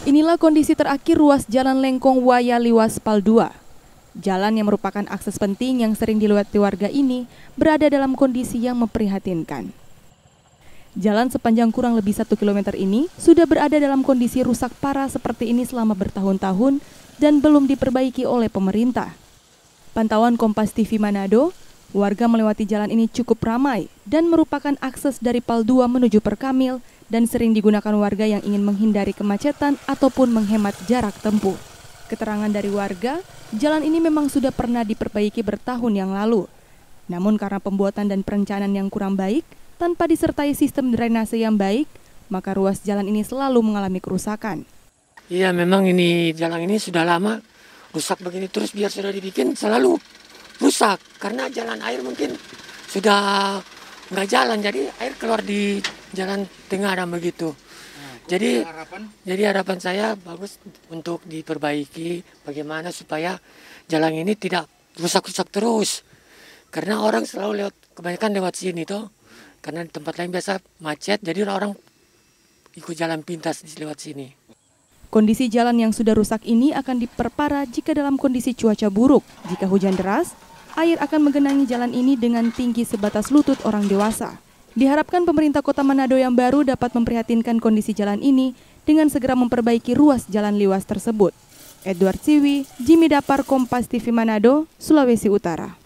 Inilah kondisi terakhir ruas Jalan Lengkong Waya Liwas Pal 2. Jalan yang merupakan akses penting yang sering dilewati warga ini berada dalam kondisi yang memprihatinkan. Jalan sepanjang kurang lebih satu kilometer ini sudah berada dalam kondisi rusak parah seperti ini selama bertahun-tahun dan belum diperbaiki oleh pemerintah. Pantauan Kompas TV Manado, warga melewati jalan ini cukup ramai dan merupakan akses dari Pal 2 menuju Perkamil dan sering digunakan warga yang ingin menghindari kemacetan ataupun menghemat jarak tempuh. Keterangan dari warga, jalan ini memang sudah pernah diperbaiki bertahun yang lalu. Namun karena pembuatan dan perencanaan yang kurang baik, tanpa disertai sistem drainase yang baik, maka ruas jalan ini selalu mengalami kerusakan. Iya memang ini jalan ini sudah lama rusak begini terus biar sudah dibikin selalu rusak karena jalan air mungkin sudah nggak jalan jadi air keluar di jalan tengah dan begitu nah, jadi harapan? jadi harapan saya bagus untuk diperbaiki bagaimana supaya jalan ini tidak rusak-rusak terus karena orang selalu lewat kebanyakan lewat sini tuh karena di tempat lain biasa macet jadi orang ikut jalan pintas di lewat sini Kondisi jalan yang sudah rusak ini akan diperparah jika dalam kondisi cuaca buruk. Jika hujan deras, air akan menggenangi jalan ini dengan tinggi sebatas lutut orang dewasa. Diharapkan pemerintah kota Manado yang baru dapat memprihatinkan kondisi jalan ini dengan segera memperbaiki ruas jalan liwas tersebut. Edward Siwi, Jimmy Dapar, Kompas TV Manado, Sulawesi Utara.